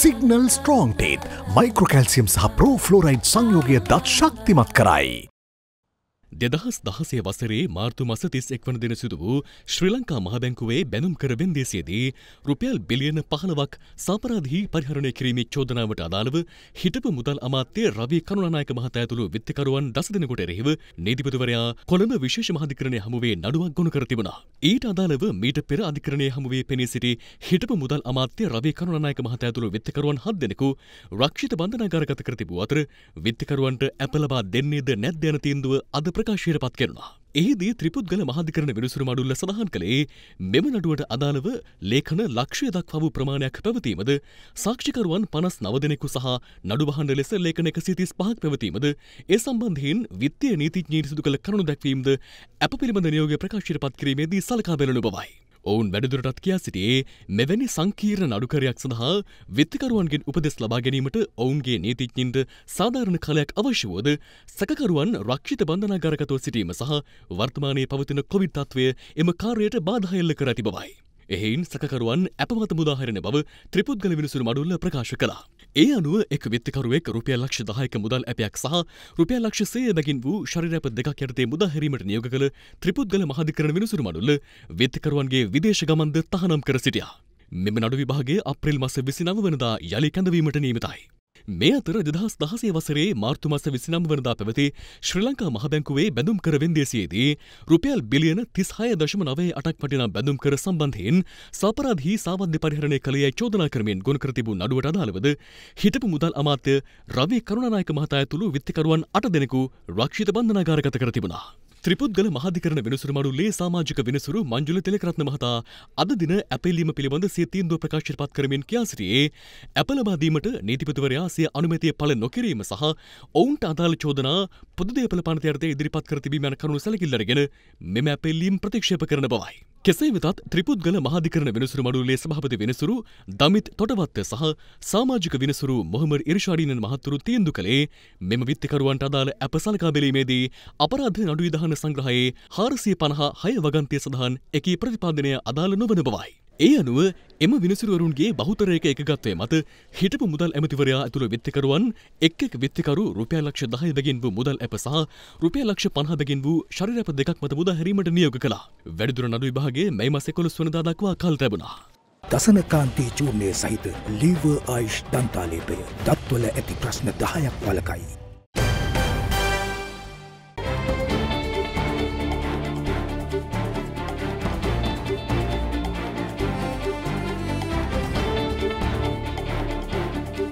Signal ස්ට්‍රෝන්ටේත් මයික්‍රෝකැල්සියම් සහ ප්‍රෝෆ්ලෝරයිඩ් සංයෝගය දත් ශක්තිමත් කරයි. දෙදහස් දහසේ වසරේ මාර්තු මස තිස් එක්වන දෙන සිදු වූ ශ්‍රී ලංකා මහබැංකුවේ බැනුම් කරබෙන් දේශයේදී රුපියල් බිලියන පහළවක් සාපරාධී පරිහරණය කිරීමේ චෝදනාවට අදාළව හිටපු මුදල් අමාත්‍ය රවි කරුණානායක මහතා ඇතුළු විත්තිකරුවන් දස දෙනෙකුට එරෙහිව නීතිපතිවරයා කොළඹ විශේෂ මහාධිකරණය හමුවේ නඩුවක් ගොනු කර තිබුණා. ඊට අදාළව මීට පෙර අධිකරණය හමුවේ පෙනී සිටි හිටපු මුදල් අමාත්‍ය රවි කරුණානායක මහතා ඇතුළු විත්තිකරුවන් හත් දෙනෙකු රක්ෂිත බන්ධනාගාරගත කර තිබූ අතර විත්තිකරුවන්ට ඇප ලබා දෙන්නේද නැත්ද යන තීන්දුව අද ප්‍රකාශයට පත් කෙරුණා. එහිදී ත්‍රිපුද්ගල මහධිකරණ විනිසුරු මඩුල්ල සඳහන් කළේ මෙම නඩුවට අදාළව ලේඛන ලක්ෂය දක්වා වූ ප්‍රමාණයක් පැවතීමද සාක්ෂිකරුවන් පනස් නවදෙනෙකු සහ නඩු වහන්න ලෙස ලේඛන එකසිය තිස් පහක් පැවතීමද ඒ සම්බන්ධයෙන් විත්තිය නීතිඥීන් සිදු කළ කරුණු දැක්වීමද අප පිළිබඳ නියෝගය ප්‍රකාශයට පත් කිරීමේදී සලකා බැලනු බවයි. ඔවුන් වැඩදුරටත් කියා සිටියේ මෙවැනි සංකීර්ණ නඩුකරයක් සඳහා විත්තකරුවන්ගෙන් උපදෙස් ලබා ගැනීමට ඔවුන්ගේ නීතිඥින්ට සාධාරණ කලයක් අවශ්‍යවෝද සැකකරුවන් රක්ෂිත බන්ධනාගාරකතව සිටීම සහ වර්තමානයේ පවතින කොවිඩ් තත්ත්වය එම කාර්යයට බාධා එල්ල කර තිබවයි. එහෙයින් සැකකරුවන් අපමත මුදාහරණ බව ත්‍රිපුද්ගල විනිසුරු මඩුල්ල ප්‍රකාශ කළා. ඒ අනුව එක් විත්තිකරුවෙක් රුපිය ලක්ෂ දායක මුදල් ඇපයක් සහ රුපිය ලක්ෂ සය බැගින් වූ ශරිරැප දෙකක් යටතේ මුදහැරීමට නියෝග කළ ත්‍රිපුද්ගල මහධිකරණ විනිසුරු මඩුල්ල විත්තිකරුවන්ගේ විදේශ ගමන්ද තහනම් කර සිටියා. මෙම නඩු විභාගේ අප්‍රේල් මස විසිනව වනදා යළි කැඳවීමට නීමිතයි. මේ අතර දෙදහස් දහසේ වසරේ මාර්තු මස විසිනම් වනදා පැවති ශ්‍රී ලංකා මහබැංකුවේ බැඳුම් කර වෙන්දේසියේදී රුපියල් බිලියන තිස්හය දශම නවය අටක් පටිනම් බැඳුම් කර සම්බන්ධයෙන් සාපරාධී සාවද්‍ය පරිහරණය කළයයි චෝදනා කරමින් ගොන් කර තිබූ නඩුවට අදාළවද හිටපු මුදල් අමාත්‍ය රවි කරුණානායක මහතා ඇතුළු විත්තිකරුවන් අට දෙනෙකු රක්ෂිත බන්ධනාගාරගත කර තිබුණා. ත්‍රිපුද්ගල මහධිකරණ වෙනසුරු මඩුල්ලේ සාමාජික වෙනසුරු මංජුල තෙලකරත්න මහතා අද දින ඇපෙලීම පිළිබඳ සිය තීන්දුව ප්‍රකාශයට පත් කරමින් කියා සිටියේ ඇප ලබා දීමට නීතිපතිවරයා සිය අනුමැතිය පළ නොකිරීම සහ ඔවුන්ට අදාළ චෝදනා පොදු දේපල පනත යටතේ ඉදිරිපත් කර තිබීම යන කරුණු සැලකිල්ලගෙන මෙම ඇපෙලීම් ප්‍රතික්ෂේප කරන බවයි. කෙසේ වෙතත් ත්‍රිපුද්ගල මහාධිකරණ වෙනසුරු මඩුල්ලේ සභාපති වෙනසුරු දමිත් තොටවත්ත සහ සාමාජික වෙනසුරු මොහමර් ඉරිෂාඩීනන් මහතුරු තීන්දු කළේ මෙම විත්තිකරුවන්ට අදාළ ඇප සලකා බැලීමේදී අපරාධ නඩු විධාන සංග්‍රහයේ හාරසිය පණහා හය වගන්තය සඳහන් එකී ප්‍රතිපාදනය අදාළ නොවන බවයි. ඒ අනුව එම විනිසුරුවරුන්ගේ බහුතරයක එකගත්වය මත හිටපු මුදල් ඇමතිවරයා ඇතුළ විත්තිකරුවන් එක් එක් විත්තිකරු රුපියල් ලක්ෂ දහයදගින් වූ මුදල් ඇප සහ රුපියල් ලක්ෂ පහදගින් වූ ශරිරැප දෙකක් මත මුදහැරීමට නියෝග කළා. වැඩිදුර නඩු විභාගේ මැයි මස එකොළොස් වනදා දක්වා කල් තැබුණා. දසනකාන්තී චූර්ණය සහිත ලීව ආයිෂ් දන්තාලේපය දත්වල ඇති ප්‍රශ්න දහයක් වලකයි.